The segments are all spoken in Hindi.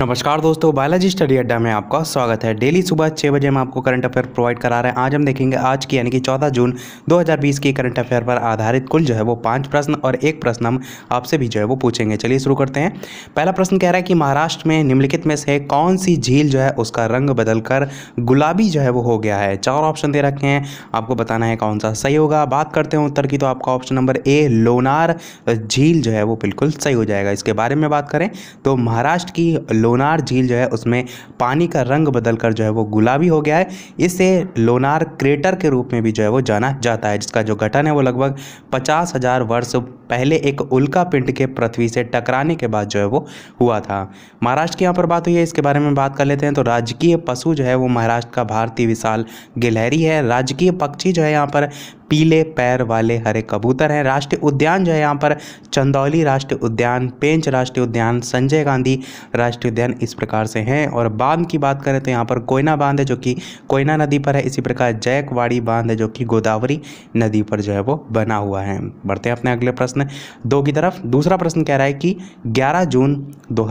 नमस्कार दोस्तों बायोलॉजी स्टडी अड्डा में आपका स्वागत है डेली सुबह छः बजे हम आपको करंट अफेयर प्रोवाइड करा रहे हैं आज हम देखेंगे आज की यानी कि 14 जून 2020 की करंट अफेयर पर आधारित कुल जो है वो पांच प्रश्न और एक प्रश्न हम आपसे भी जो है वो पूछेंगे चलिए शुरू करते हैं पहला प्रश्न कह रहा है कि महाराष्ट्र में निम्नलिखित में से कौन सी झील जो है उसका रंग बदल कर गुलाबी जो है वो हो गया है चार ऑप्शन दे रखे हैं आपको बताना है कौन सा सही होगा बात करते हैं उत्तर की तो आपका ऑप्शन नंबर ए लोनार झील जो है वो बिल्कुल सही हो जाएगा इसके बारे में बात करें तो महाराष्ट्र की लोनार झील जो है उसमें पानी का रंग बदल कर जो है वो गुलाबी हो गया है इसे लोनार क्रेटर के रूप में भी जो है वो जाना जाता है जिसका जो गठन है वो लगभग पचास हज़ार वर्ष पहले एक उल्का पिंड के पृथ्वी से टकराने के बाद जो है वो हुआ था महाराष्ट्र की यहाँ पर बात हुई है इसके बारे में बात कर लेते हैं तो राजकीय पशु जो है वो महाराष्ट्र का भारतीय विशाल गिलहरी है राजकीय पक्षी जो है यहाँ पर पीले पैर वाले हरे कबूतर हैं राष्ट्रीय उद्यान जो है यहाँ पर चंदौली राष्ट्रीय उद्यान पेंच राष्ट्रीय उद्यान संजय गांधी राष्ट्रीय उद्यान इस प्रकार से हैं और बांध की बात करें तो यहाँ पर कोयना बांध है जो कि कोयना नदी पर है इसी प्रकार जैकवाड़ी बांध है जो कि गोदावरी नदी पर जो है वो बना हुआ है बढ़ते हैं अपने अगले प्रश्न दो की तरफ दूसरा प्रश्न कह रहा है कि ग्यारह जून दो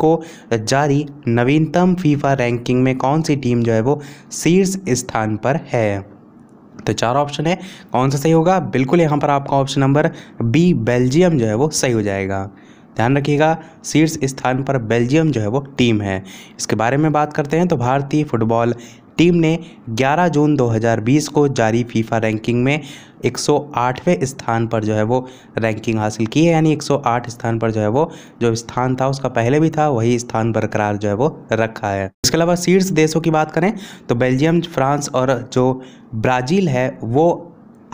को जारी नवीनतम फीफा रैंकिंग में कौन सी टीम जो है वो शीर्ष स्थान पर है तो चार ऑप्शन है कौन सा सही होगा बिल्कुल यहाँ पर आपका ऑप्शन नंबर बी बेल्जियम जो है वो सही हो जाएगा ध्यान रखिएगा शीर्ष स्थान पर बेल्जियम जो है वो टीम है इसके बारे में बात करते हैं तो भारतीय फुटबॉल टीम ने 11 जून 2020 को जारी फीफा रैंकिंग में 108वें स्थान पर जो है वो रैंकिंग हासिल की है यानी 108 स्थान पर जो है वो जो स्थान था उसका पहले भी था वही स्थान बरकरार जो है वो रखा है इसके अलावा शीर्ष देशों की बात करें तो बेल्जियम फ्रांस और जो ब्राज़ील है वो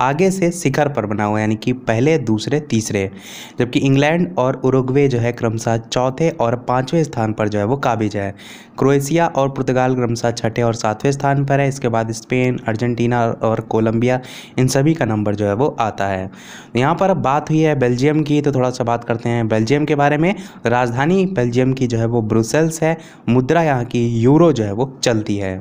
आगे से शिखर पर बना हुआ यानी कि पहले दूसरे तीसरे जबकि इंग्लैंड और उरुग्वे जो है क्रमशः चौथे और पाँचवें स्थान पर जो है वो काबिज है क्रोएशिया और पुर्तगाल क्रमशः छठे और सातवें स्थान पर है इसके बाद स्पेन अर्जेंटीना और कोलंबिया इन सभी का नंबर जो है वो आता है यहाँ पर अब बात हुई है बेल्जियम की तो थोड़ा सा बात करते हैं बेल्जियम के बारे में राजधानी बेल्जियम की जो है वो ब्रुसेल्स है मुद्रा यहाँ की यूरो जो है वो चलती है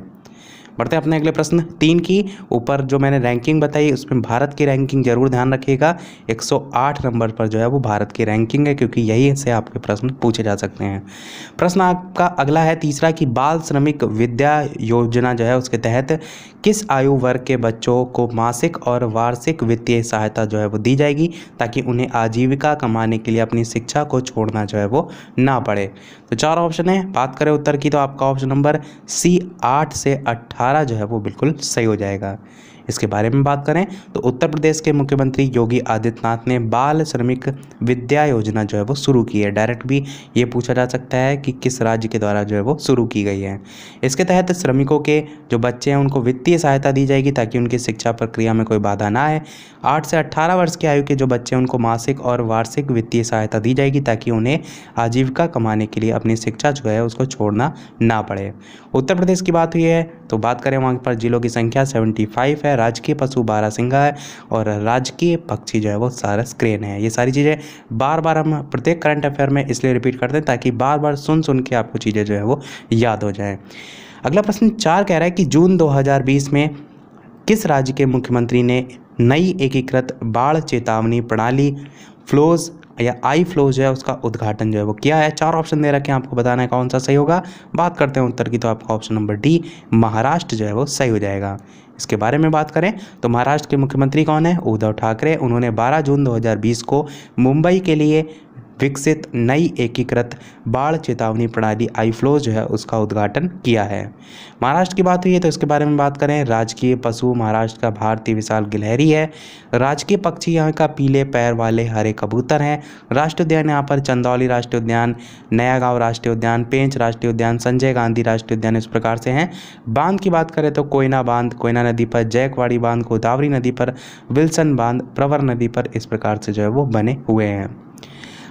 बढ़ते हैं अपने अगले प्रश्न तीन की ऊपर जो मैंने रैंकिंग बताई उसमें भारत की रैंकिंग जरूर ध्यान रखिएगा 108 नंबर पर जो है वो भारत की रैंकिंग है क्योंकि यही से आपके प्रश्न पूछे जा सकते हैं प्रश्न आपका अगला है तीसरा कि बाल श्रमिक विद्या योजना जो है उसके तहत किस आयु वर्ग के बच्चों को मासिक और वार्षिक वित्तीय सहायता जो है वो दी जाएगी ताकि उन्हें आजीविका कमाने के लिए अपनी शिक्षा को छोड़ना जो है वो ना पड़े तो चार ऑप्शन है बात करें उत्तर की तो आपका ऑप्शन नंबर सी आठ से अट्ठारह सारा जो है वो बिल्कुल सही हो जाएगा इसके बारे में बात करें तो उत्तर प्रदेश के मुख्यमंत्री योगी आदित्यनाथ ने बाल श्रमिक विद्या योजना जो है वो शुरू की है डायरेक्ट भी ये पूछा जा सकता है कि किस राज्य के द्वारा जो है वो शुरू की गई है इसके तहत श्रमिकों के जो बच्चे हैं उनको वित्तीय सहायता दी जाएगी ताकि उनकी शिक्षा प्रक्रिया में कोई बाधा ना आए आठ से अट्ठारह वर्ष की आयु के जो बच्चे हैं उनको मासिक और वार्षिक वित्तीय सहायता दी जाएगी ताकि उन्हें आजीविका कमाने के लिए अपनी शिक्षा जो है उसको छोड़ना ना पड़े उत्तर प्रदेश की बात हुई है तो बात करें वहाँ पर जिलों की संख्या सेवेंटी है राजकीय पशु बारह सिंगा है और राजकीय पक्षी जो है वो सारस क्रेन है ये सारी चीज़ें बार बार हम प्रत्येक करंट अफेयर में इसलिए रिपीट करते हैं ताकि बार बार सुन सुन के आपको चीज़ें जो है वो याद हो जाएँ अगला प्रश्न चार कह रहा है कि जून दो में किस राज्य के मुख्यमंत्री ने नई एकीकृत बाढ़ चेतावनी प्रणाली फ्लोज या आई फ्लो जो है उसका उद्घाटन जो है वो किया है चार ऑप्शन दे रखे हैं आपको बताना है कौन सा सही होगा बात करते हैं उत्तर की तो आपका ऑप्शन नंबर डी महाराष्ट्र जो है वो सही हो जाएगा इसके बारे में बात करें तो महाराष्ट्र के मुख्यमंत्री कौन है उद्धव ठाकरे उन्होंने 12 जून 2020 को मुंबई के लिए विकसित नई एकीकृत बाढ़ चेतावनी प्रणाली आईफ्लो जो है उसका उद्घाटन किया है महाराष्ट्र की बात हुई है तो इसके बारे में बात करें राजकीय पशु महाराष्ट्र का भारतीय विशाल गिलहरी है राजकीय पक्षी यहाँ का पीले पैर वाले हरे कबूतर हैं राष्ट्रीय उद्यान यहाँ पर चंदौली राष्ट्रीय उद्यान नया गाँव राष्ट्रीय उद्यान पेंच राष्ट्रीय उद्यान संजय गांधी राष्ट्रीय उद्यान इस प्रकार से हैं बांध की बात करें तो कोयना बांध कोयना नदी पर जैकवाड़ी बांध गोदावरी नदी पर विल्सन बांध प्रवर नदी पर इस प्रकार से जो है वो बने हुए हैं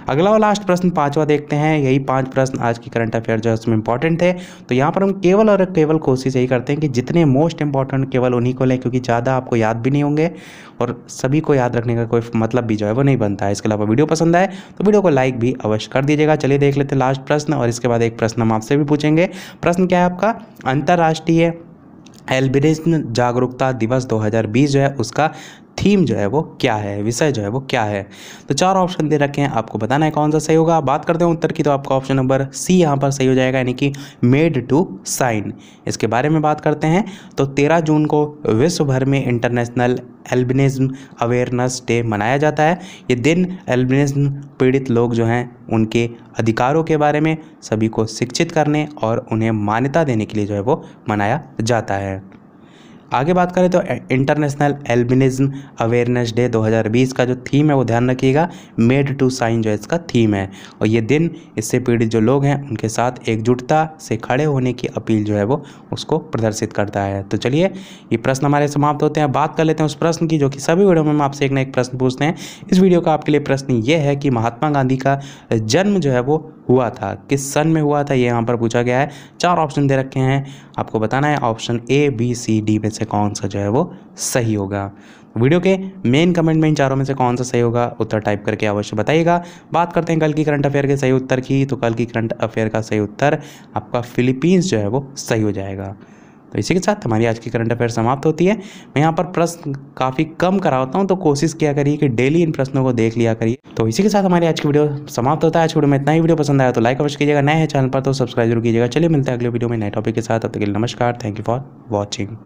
अगला और लास्ट प्रश्न पांचवा देखते हैं यही पांच प्रश्न आज की करंट अफेयर जो है उसमें इंपॉर्टेंट है तो यहाँ पर हम केवल और केवल कोशिश यही करते हैं कि जितने मोस्ट इंपॉर्टेंट केवल उन्हीं को लें क्योंकि ज़्यादा आपको याद भी नहीं होंगे और सभी को याद रखने का कोई मतलब भी जो है वो नहीं बनता है इसके अलावा वीडियो पसंद आए तो वीडियो को लाइक भी अवश्य कर दीजिएगा चलिए देख लेते हैं लास्ट प्रश्न और इसके बाद एक प्रश्न हम आपसे भी पूछेंगे प्रश्न क्या है आपका अंतर्राष्ट्रीय एल्बिनिज्म जागरूकता दिवस 2020 जो है उसका थीम जो है वो क्या है विषय जो है वो क्या है तो चार ऑप्शन दे रखे हैं आपको बताना है कौन सा सही होगा बात करते हैं उत्तर की तो आपका ऑप्शन नंबर सी यहाँ पर सही हो जाएगा यानी कि मेड टू साइन इसके बारे में बात करते हैं तो तेरह जून को विश्व भर में इंटरनेशनल एल्बिनिज्म अवेयरनेस डे मनाया जाता है ये दिन एल्बिनिज्म पीड़ित लोग जो हैं उनके अधिकारों के बारे में सभी को शिक्षित करने और उन्हें मान्यता देने के लिए जो है वो मनाया जाता है आगे बात करें तो इंटरनेशनल एल्बिनिज्म अवेयरनेस डे 2020 का जो थीम है वो ध्यान रखिएगा मेड टू साइन जो इसका थीम है और ये दिन इससे पीड़ित जो लोग हैं उनके साथ एकजुटता से खड़े होने की अपील जो है वो उसको प्रदर्शित करता है तो चलिए ये प्रश्न हमारे समाप्त होते हैं बात कर लेते हैं उस प्रश्न की जो कि सभी वीडियो में हम आपसे एक ना एक प्रश्न पूछते हैं इस वीडियो का आपके लिए प्रश्न ये है कि महात्मा गांधी का जन्म जो है वो हुआ था किस सन में हुआ था ये यहाँ पर पूछा गया है चार ऑप्शन दे रखे हैं आपको बताना है option A B C D में से कौन सा जो है वो सही होगा वीडियो के मेन कमेंट में इन चारों में से कौन सा सही होगा उत्तर टाइप करके अवश्य बताइएगा बात करते हैं कल की करंट अफेयर के सही उत्तर की तो कल की करंट अफेयर का सही उत्तर आपका फिलीपींस जो है वो सही हो जाएगा तो इसी के साथ हमारी आज की करंट अफेयर समाप्त होती है मैं यहाँ पर प्रश्न काफ़ी कम कराता हूँ तो कोशिश किया करिए कि डेली इन प्रश्नों को देख लिया करिए तो इसी के साथ हमारी आज की वीडियो समाप्त होता है आज वीडियो में इतना ही वीडियो पसंद आया तो लाइक अवश्य कीजिएगा नए है चैनल पर तो सब्सक्राइब जरूर कीजिएगा चलिए मिलते हैं अगले वीडियो में नए टॉपिक के साथ अब तक के लिए नमस्कार थैंक यू फॉर वॉचिंग